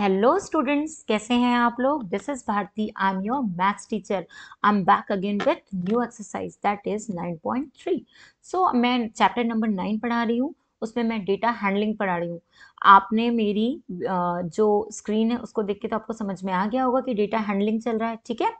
Hello students कैसे हैं आप लोग this is Bharti I am your maths teacher I am back again with new exercise that is 9.3 so मैं chapter number nine पढ़ा रही हूँ उसमें मैं डेटा हैंडलिंग पढ़ा रही हूँ आपने मेरी जो स्क्रीन है उसको देख के तो आपको समझ में आ गया होगा कि डेटा हैंडलिंग चल रहा है ठीक है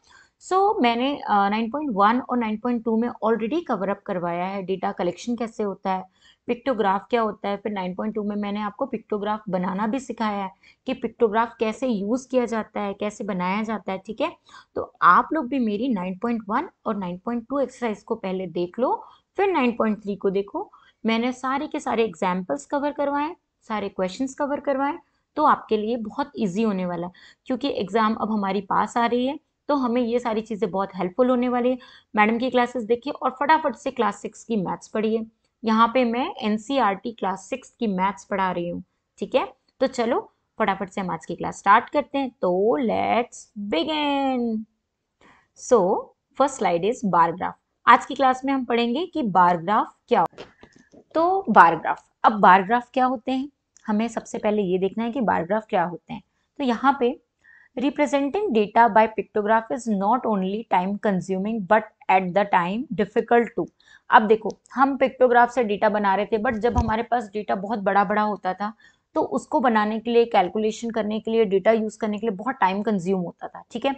सो so, मैंने uh, 9.1 और 9.2 में ऑलरेडी कवर अप करवाया है डेटा कलेक्शन कैसे होता है पिक्टोग्राफ क्या होता है फिर 9.2 में मैंने आपको पिक्टोग्राफ बनाना भी सिखाया है कि पिक्टोग्राफ कैसे यूज़ किया जाता है कैसे बनाया जाता है ठीक है तो आप लोग भी मेरी 9.1 और 9.2 एक्सरसाइज को पहले देख लो फिर 9.3 को देखो मैंने सारे के सारे एग्जाम्पल्स कवर करवाएं सारे क्वेश्चन कवर करवाएं तो आपके लिए बहुत ईजी होने वाला है क्योंकि एग्ज़ाम अब हमारी पास आ रही है तो हमें ये सारी चीज़ें बहुत हेल्पफुल होने वाली है मैडम की क्लासेस देखिए और फटाफट से क्लास सिक्स की मैथ्स पढ़िए यहाँ पे मैं एन क्लास सिक्स की मैथ्स पढ़ा रही हूँ ठीक है तो चलो फटाफट से हम आज की क्लास स्टार्ट करते हैं तो let's begin so first slide is bar graph आज की क्लास में हम पढ़ेंगे कि बारग्राफ क्या क्या तो बारग्राफ अब बारग्राफ क्या होते हैं हमें सबसे पहले ये देखना है कि बारग्राफ क्या होते हैं तो यहाँ पे Representing data by pictograph is not only time consuming but at the time difficult too अब देखो हम पिक्टोग्राफ से डेटा बना रहे थे बट जब हमारे पास डेटा बहुत बड़ा बड़ा होता था तो उसको बनाने के लिए कैलकुलेशन करने के लिए डेटा यूज़ करने के लिए बहुत टाइम कंज्यूम होता था ठीक है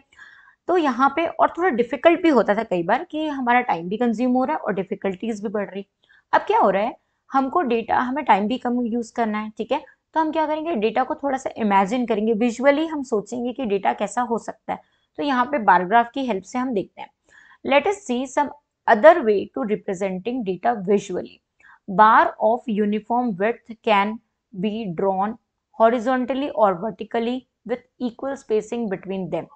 तो यहाँ पे और थोड़ा डिफिकल्ट भी होता था कई बार कि हमारा टाइम भी कंज्यूम हो रहा है और डिफिकल्टीज भी बढ़ रही अब क्या हो रहा है हमको डेटा हमें टाइम भी कम यूज़ करना है ठीक है तो हम क्या करेंगे डेटा को थोड़ा सा इमेजिन करेंगे विजुअली हम सोचेंगे कि डेटा कैसा हो सकता है तो यहाँ पे बारोग्राफ की हेल्प से हम देखते हैं let us see some other way to representing data visually bar of uniform width can be drawn horizontally और vertically with equal spacing between them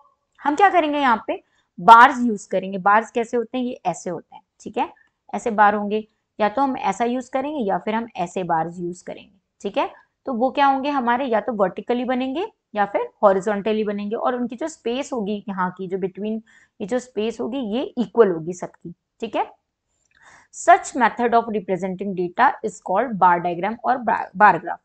हम क्या करेंगे यहाँ पे बार्स यूज करेंगे बार्स कैसे होते हैं ये ऐसे होते हैं ठीक है ऐसे बार होंगे या तो हम ऐसा यूज करेंगे या फिर हम ऐसे बार्स यूज करेंगे ठीक है तो वो क्या होंगे हमारे या तो वर्टिकली बनेंगे या फिर हॉरिजॉन्टली बनेंगे और उनकी जो स्पेस होगी यहाँ की जो बिटवीन ये जो स्पेस होगी ये इक्वल होगी सबकी ठीक है such method of representing data is called bar diagram और बारग्राफ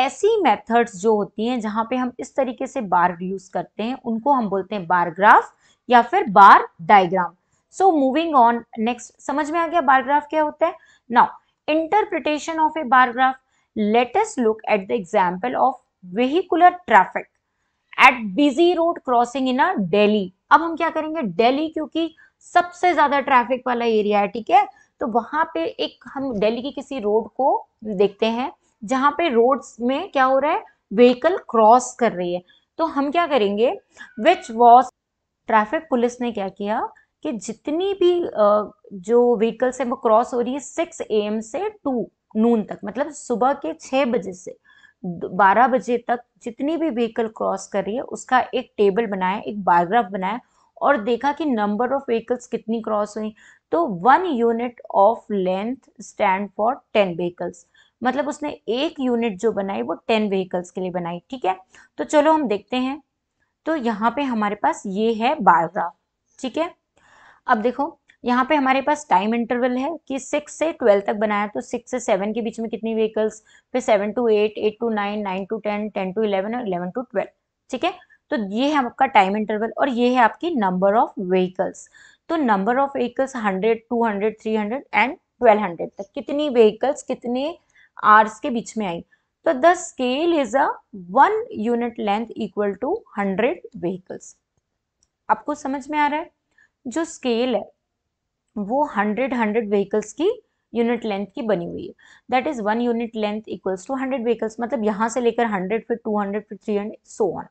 ऐसी मेथड्स जो होती हैं जहां पे हम इस तरीके से बार यूज करते हैं उनको हम बोलते हैं बार ग्राफ या फिर bar diagram so moving on next समझ में आ गया बार ग्राफ क्या होता है now interpretation of a bar graph let us look at the example of vehicular traffic at busy road crossing in a Delhi. अब हम क्या करेंगे दिल्ली क्योंकि सबसे ज्यादा ट्रैफिक वाला एरिया है ठीक है तो वहां पे एक हम दिल्ली की किसी रोड को देखते हैं जहां पे रोड में क्या हो रहा है व्हीकल क्रॉस कर रही है तो हम क्या करेंगे विच वॉज ट्रैफिक पुलिस ने क्या किया कि जितनी भी जो व्हीकल्स है वो क्रॉस हो रही है सिक्स ए एम से टू नून तक मतलब सुबह के छः बजे से बारह बजे तक जितनी भी व्हीकल क्रॉस कर रही है उसका एक टेबल बनाया एक बायोग्राफ बनाया और देखा कि नंबर ऑफ व्हीकल्स कितनी क्रॉस हुई तो one unit of length stand for ten vehicles मतलब उसने एक यूनिट जो बनाई वो टेन व्हीकल्स के लिए बनाई ठीक है तो चलो हम देखते हैं तो यहाँ पे हमारे पास ये है बायोग्राफ ठीक है अब देखो यहाँ पे हमारे पास टाइम इंटरवल है कि सिक्स से ट्वेल्व तक बनाया तो सिक्स से सेवन के बीच में कितनी व्हीकल्स फिर seven to eight eight to nine nine to ten ten to eleven और इलेवन टू ट्वेल्व ठीक है तो ये है आपका टाइम इंटरवल और ये है आपकी नंबर ऑफ व्हीकल्स तो number of vehicles hundred two hundred three hundred and twelve hundred तक कितनी व्हीकल्स कितने आर्स के बीच में आई तो the scale is a one unit length equal to hundred vehicles आपको समझ में आ रहा है जो स्केल है वो हंड्रेड हंड्रेड व्हीकल्स की यूनिट लेंथ की बनी हुई है that is one unit length equals to hundred vehicles मतलब यहाँ से लेकर हंड्रेड फिर टू हंड्रेड फिर थ्री हंड्रेड सो ऑन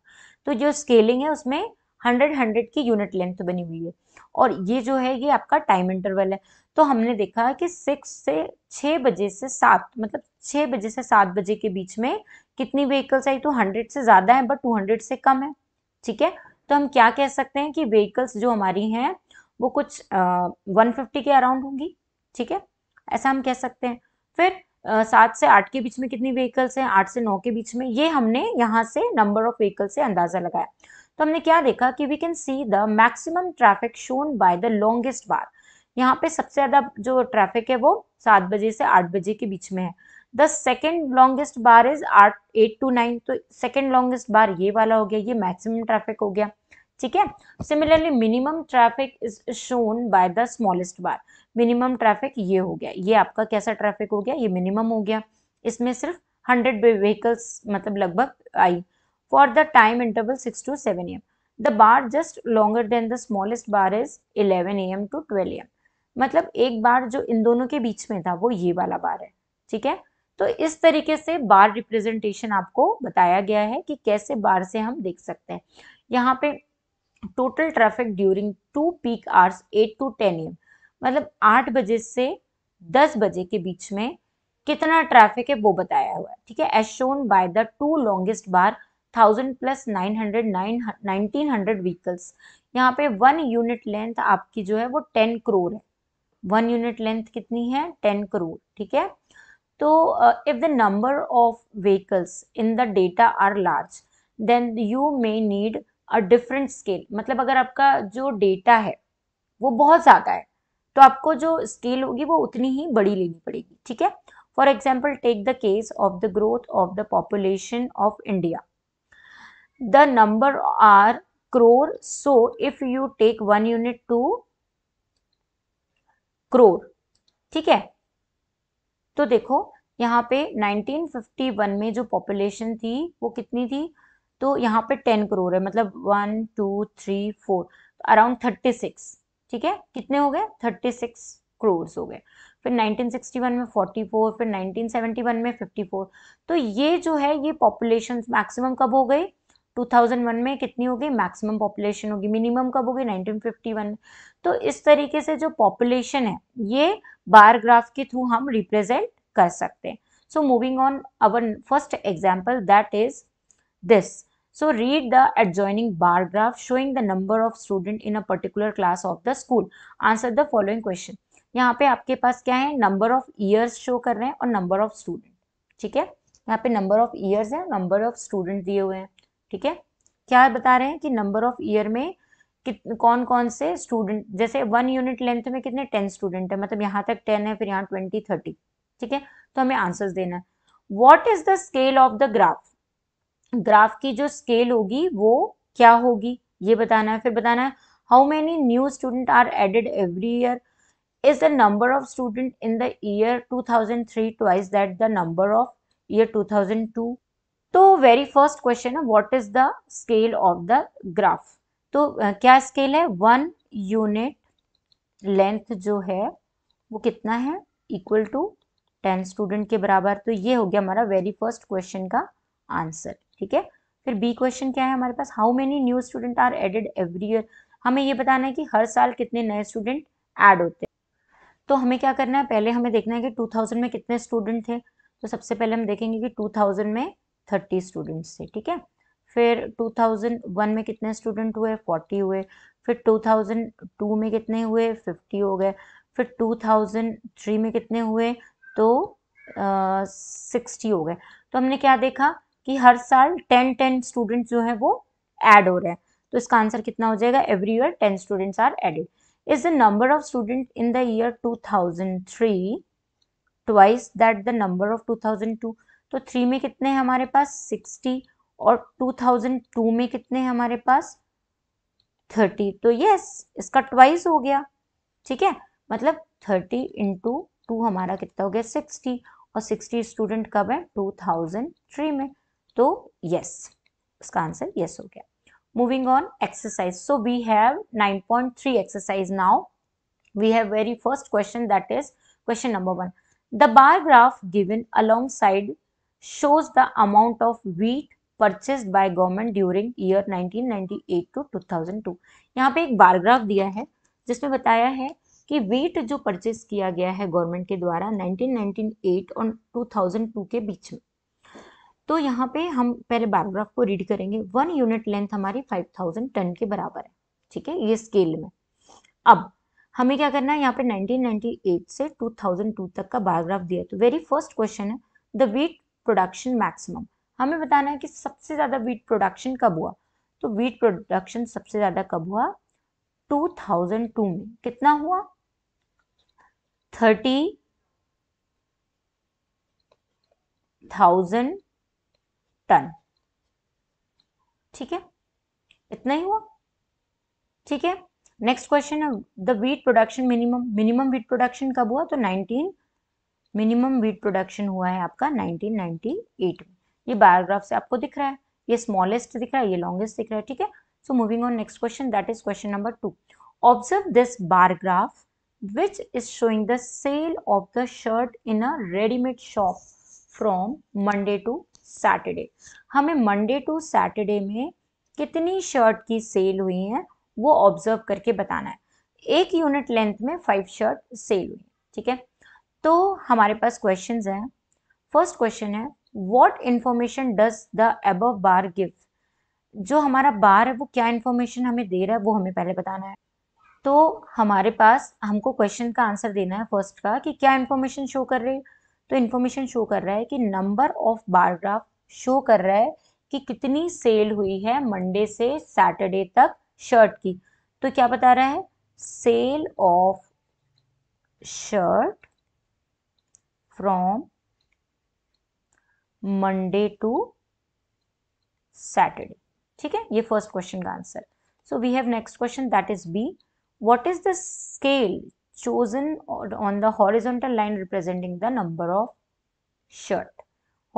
तो जो स्केलिंग है उसमें हंड्रेड हंड्रेड की यूनिट लेंथ बनी हुई है और ये जो है ये आपका टाइम इंटरवल है तो हमने देखा कि सिक्स से छः बजे से सात मतलब छः बजे से सात बजे के बीच में कितनी व्हीकल्स आई तो हंड्रेड से ज़्यादा है बट टू हंड्रेड से कम है ठीक है तो हम क्या कह सकते हैं कि व्हीकल्स जो हमारी हैं वो कुछ वन फिफ्टी के अराउंड होंगी ठीक है ऐसा हम कह सकते हैं फिर सात से आठ के बीच में कितनी व्हीकल्स हैं आठ से नौ के बीच में ये हमने यहाँ से नंबर ऑफ व्हीकल्स से अंदाज़ा लगाया तो हमने क्या देखा कि we can see the maximum traffic shown by the longest bar यहाँ पे सबसे ज़्यादा जो ट्रैफिक है वो सात बजे से आठ बजे के बीच में है the second longest bar is आठ एट टू नाइन तो सेकेंड लॉन्गेस्ट बार ये वाला हो गया ये मैक्सिमम ट्रैफिक हो गया ठीक है similarly minimum traffic is shown by the smallest bar minimum traffic ये हो गया ये आपका कैसा ट्रैफिक हो गया ये मिनिमम हो गया इसमें सिर्फ हंड्रेड व्हीकल्स मतलब लगभग I for the time interval six to seven AM the bar just longer than the smallest bar is eleven A M to twelve AM मतलब एक बार जो इन दोनों के बीच में था वो ये वाला बार है ठीक है तो इस तरीके से बार रिप्रेजेंटेशन आपको बताया गया है कि कैसे बार से हम देख सकते हैं यहाँ पे total traffic during two peak hours eight to ten AM मतलब आठ बजे से दस बजे के बीच में कितना ट्रैफिक है वो बताया हुआ है ठीक है as shown by the two longest bar thousand plus nine hundred nine nineteen hundred vehicles यहाँ पे वन यूनिट लेंथ आपकी जो है वो टेन करोड़ है वन यूनिट लेंथ कितनी है टेन करोड़ ठीक है तो if the number of vehicles in the data are large then you may need different scale मतलब अगर आपका जो डेटा है वो बहुत ज़्यादा है तो आपको जो स्केल होगी वो उतनी ही बड़ी लेनी पड़ेगी ठीक है for example take the case of the growth of the population of India the number are crore so if you take one unit two crore ठीक है तो देखो यहाँ पे 1951 में जो पॉपुलेशन थी वो कितनी थी तो यहाँ पे टेन करोड़ है मतलब one two three four around thirty six ठीक है कितने हो गए थर्टी सिक्स करोड़ हो गए फिर 1961 में 44 फिर 1971 में 54 तो ये जो है ये पॉपुलेशन मैक्सिमम कब हो गई 2001 में कितनी हो गई मैक्सिमम पॉपुलेशन होगी मिनिमम कब हो गई 1951 तो इस तरीके से जो पॉपुलेशन है ये बार ग्राफ के थ्रू हम रिप्रेजेंट कर सकते हैं so moving on our first example that is this So read the adjoining bar graph showing the number of student in a particular class of the school. Answer the following question. यहाँ पे आपके पास क्या है number of years show कर रहे हैं और number of student ठीक है यहाँ पे नंबर ऑफ ईयर्स है नंबर ऑफ स्टूडेंट दिए हुए हैं ठीक है क्या बता रहे हैं कि नंबर ऑफ ईयर में कौन कौन से स्टूडेंट जैसे वन यूनिट लेंथ में कितने टेन स्टूडेंट है मतलब यहाँ तक टेन है फिर यहाँ ट्वेंटी थर्टी ठीक है तो हमें आंसर देना है what is the scale of the graph graph की जो स्केल होगी वो क्या होगी ये बताना है फिर बताना है how many new student are added every year is the number of student in the year 2003 the number of number two thousand 2002 तो वेरी फर्स्ट क्वेश्चन है what is the scale of the graph तो क्या scale है one unit length जो है वो कितना है इक्वल टू टेन स्टूडेंट के बराबर तो ये हो गया हमारा वेरी फर्स्ट क्वेश्चन का आंसर ठीक है फिर बी क्वेश्चन क्या है हमारे पास how many new student are added every year हमें ये बताना है कि हर साल कितने नए स्टूडेंट एड होते हैं तो हमें क्या करना है पहले हमें देखना है कि 2000 में कितने स्टूडेंट थे तो सबसे पहले हम देखेंगे कि 2000 में 30 स्टूडेंट्स थे ठीक है फिर 2001 में कितने स्टूडेंट हुए 40 हुए फिर 2002 में कितने हुए 50 हो गए फिर 2003 में कितने हुए तो सिक्सटी 60 हो गए तो हमने क्या देखा कि हर साल टेन टेन स्टूडेंट जो है वो एड हो रहे हैं तो इसका आंसर कितना हो जाएगा every year ten student are added is the number of student in the year three twice that the number of two thousand two तो थ्री में कितने हैं हमारे पास सिक्सटी और टू थाउजेंड टू में कितने हैं हमारे पास थर्टी तो यस yes, इसका ट्वाइस हो गया ठीक है मतलब थर्टी इंटू टू हमारा कितना हो गया सिक्सटी और सिक्सटी स्टूडेंट कब है टू थाउजेंड थ्री में तो यस उसका आंसर यस हो गया moving on exercise so we have 9.3 exercise now we have very first question that is question number one the bar graph given along side shows the amount of wheat purchase by government during year 1998 to 2002 यहां पे एक बार दिया है जिसमें बताया है कि wheat जो परचेज किया गया है गवर्नमेंट के द्वारा नाइनटीन एट और टू थाउजेंड टू के बीच में तो यहाँ पे हम पहले बायोग्राफ को रीड करेंगे वन यूनिट लेंथ हमारी फाइव थाउजेंड टन के बराबर है ठीक है ये स्केल में अब हमें क्या करना है यहाँ पे 1998 से 2002 तक का बायोग्राफ दिया तो वेरी फर्स्ट क्वेश्चन है द वीट प्रोडक्शन मैक्सिमम हमें बताना है कि सबसे ज़्यादा वीट प्रोडक्शन कब हुआ तो वीट प्रोडक्शन सबसे ज़्यादा कब हुआ 2002 में कितना हुआ 30 थाउजेंड टन ठीक है इतना ही हुआ ठीक है नेक्स्ट क्वेश्चन है the wheat production minimum minimum wheat production कब हुआ तो 19 मिनिमम वीट प्रोडक्शन हुआ है आपका 1998 में ये बायोग्राफ से आपको दिख रहा है ये स्मॉलेस्ट दिख रहा है ये लॉन्गेस्ट दिख रहा है ठीक है so moving on next question that is question number two observe this bar graph which is showing the sale of the shirt in a readymade shop from Monday to Saturday हमें मंडे टू सैटरडे में कितनी shirt की cell हुई है वो observe करके बताना है एक यूनिट लेंथ में फाइव शर्ट सेल हुई ठीक है तो हमारे पास क्वेश्चंस हैं फर्स्ट क्वेश्चन है what information does the above bar give जो हमारा बार है वो क्या इंफॉर्मेशन हमें दे रहा है वो हमें पहले बताना है तो हमारे पास हमको क्वेश्चन का आंसर देना है फर्स्ट का कि क्या इन्फॉर्मेशन शो कर रही है तो इन्फॉर्मेशन शो कर रहा है कि नंबर ऑफ बारग्राफ शो कर रहा है कि कितनी सेल हुई है मंडे से सैटरडे तक शर्ट की तो क्या बता रहा है sale of shirt from Monday to Saturday ठीक है ये फर्स्ट क्वेश्चन का answer so we have next question that is B what is the scale chosen on the horizontal line representing the number of shirt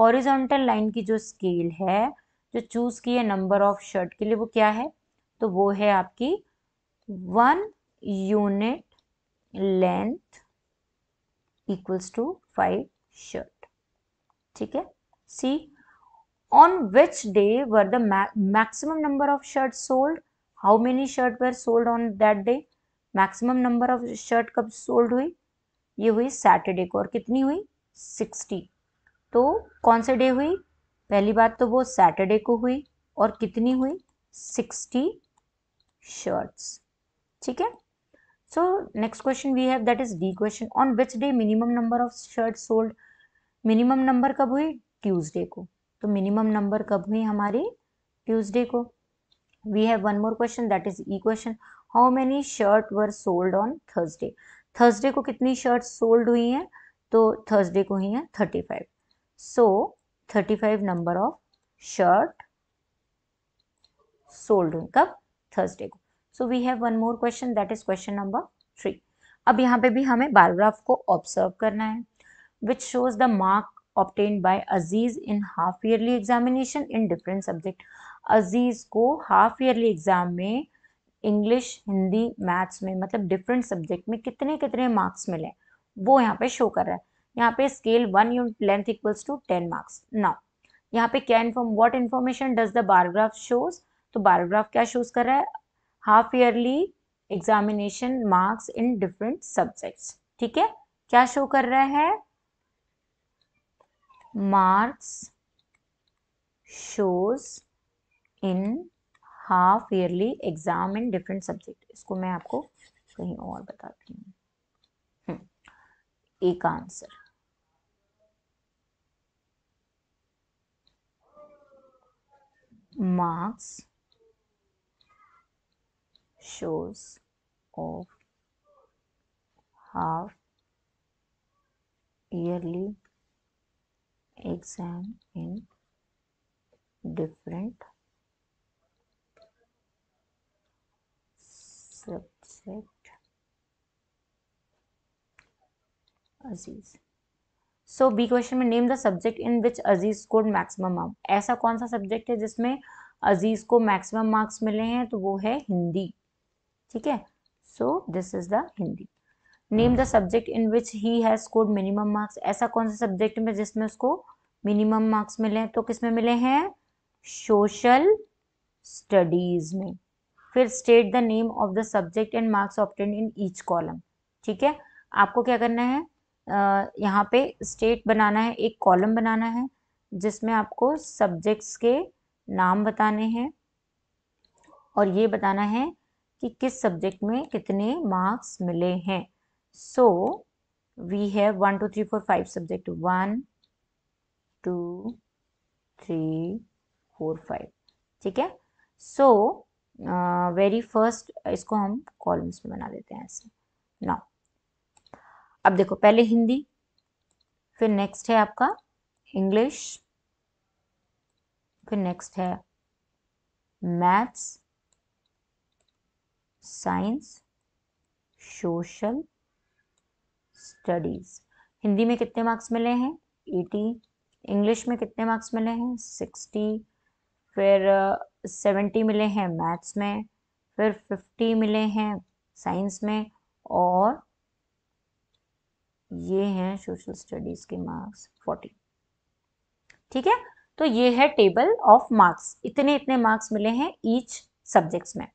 horizontal line की जो scale है जो choose की है number of shirt के लिए वो क्या है तो वो है आपकी one unit length equals to five shirt ठीक है C on which day were the maximum number of shirt sold how many shirt were sold on that day maximum number of shirt कब सोल्ड हुई ये हुई Saturday को और कितनी हुई सिक्सटी तो कौन से डे हुई पहली बात तो वो सैटरडे को हुई और कितनी हुई सिक्सटी शर्ट्स ठीक है so next question we have that is D question on which day minimum number of shirt sold minimum number कब हुई ट्यूजडे को तो मिनिमम नंबर कब हुई हमारी ट्यूजडे को we have one more question that is E question how many shirt were sold on Thursday Thursday को कितनी शर्ट सोल्ड हुई हैं तो थर्सडे को ही हैं thirty five so thirty five number of shirt sold हुई कब थर्सडे को so we have one more question that is question number three अब यहाँ पे भी हमें बायोग्राफ को ऑब्जर्व करना है which shows the mark obtained by Aziz in half yearly examination in different subject Aziz को हाफ ईयरली एग्जाम में इंग्लिश हिंदी मैथ्स में मतलब डिफरेंट सब्जेक्ट में कितने कितने मार्क्स मिले वो यहाँ पे शो कर रहा है यहाँ पे scale one unit length equals to ten marks now यहाँ पे क्या inform what information does the bar graph shows तो बायोग्राफ क्या शोज कर रहा है half yearly examination marks in different subjects ठीक है क्या शो कर रहा है marks shows in half yearly exam in different subject इसको मैं आपको कहीं और बताती हूँ हम्म, एक answer marks shows of half yearly exam in different subject Aziz so B question में name the subject in which Aziz score maximum mark ऐसा कौन सा सब्जेक्ट है जिसमें अजीज को मैक्सिमम मार्क्स मिले हैं तो वो है हिंदी ठीक है so this is the Hindi name the subject in which he has score minimum marks ऐसा कौन सा सब्जेक्ट में जिसमें उसको मिनिमम मार्क्स मिले हैं तो किसमें मिले हैं सोशल स्टडीज में फिर state the name of the subject and marks obtained in each column ठीक है आपको क्या करना है यहाँ पे स्टेट बनाना है एक कॉलम बनाना है जिसमें आपको सब्जेक्ट्स के नाम बताने हैं और ये बताना है कि किस सब्जेक्ट में कितने मार्क्स मिले हैं so we have one two three four five subject one two three four five ठीक है सो वेरी फर्स्ट इसको हम कॉलम्स में बना देते हैं ऐसे ना अब देखो पहले हिंदी फिर नेक्स्ट है आपका इंग्लिश फिर नेक्स्ट है maths science social studies Hindi में कितने मार्क्स मिले हैं एटी इंग्लिश में कितने मार्क्स मिले हैं सिक्सटी फिर सेवेंटी मिले हैं मैथ्स में फिर फिफ्टी मिले हैं साइंस में और ये हैं सोशल स्टडीज के मार्क्स फोर्टी ठीक है तो ये है टेबल ऑफ मार्क्स इतने इतने मार्क्स मिले हैं ईच सब्जेक्ट्स में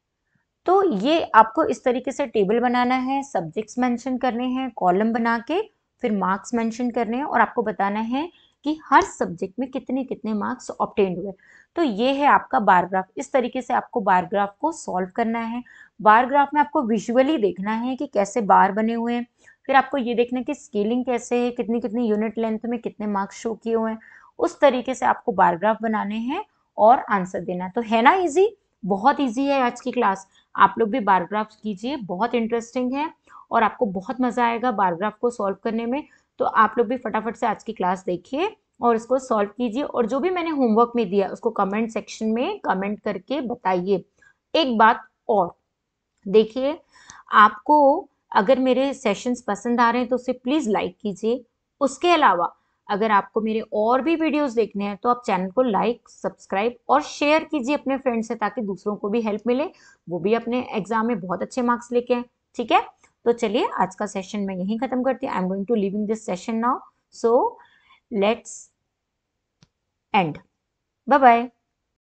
तो ये आपको इस तरीके से टेबल बनाना है सब्जेक्ट्स मेंशन करने हैं कॉलम बना के फिर मार्क्स मेंशन करने हैं और आपको बताना है कि हर सब्जेक्ट में कितने कितने मार्क्स ऑप्टेंड हुए तो ये है आपका बारग्राफ इस तरीके से आपको बारग्राफ को सॉल्व करना है बारग्राफ में आपको विजुअली देखना है कि कैसे बार बने हुए हैं फिर आपको ये देखना है कि स्केलिंग कैसे है कितनी कितनी यूनिट लेंथ में कितने मार्क्स शो किए हुए हैं उस तरीके से आपको बारग्राफ बनाने हैं और आंसर देना तो है ना इजी बहुत इजी है आज की क्लास आप लोग भी बारग्राफ कीजिए बहुत इंटरेस्टिंग है और आपको बहुत मज़ा आएगा बारग्राफ को सॉल्व करने में तो आप लोग भी फटाफट से आज की क्लास देखिए और इसको सॉल्व कीजिए और जो भी मैंने होमवर्क में दिया उसको कमेंट सेक्शन में कमेंट करके बताइए एक बात और देखिए आपको अगर मेरे सेशंस पसंद आ रहे हैं तो उसे प्लीज़ लाइक कीजिए उसके अलावा अगर आपको मेरे और भी वीडियोस देखने हैं तो आप चैनल को लाइक सब्सक्राइब और शेयर कीजिए अपने फ्रेंड से ताकि दूसरों को भी हेल्प मिले वो भी अपने एग्जाम में बहुत अच्छे मार्क्स लेके आए ठीक है तो चलिए आज का सेशन मैं यहीं खत्म करती हूँ I am going to leaving this session now so let's end bye bye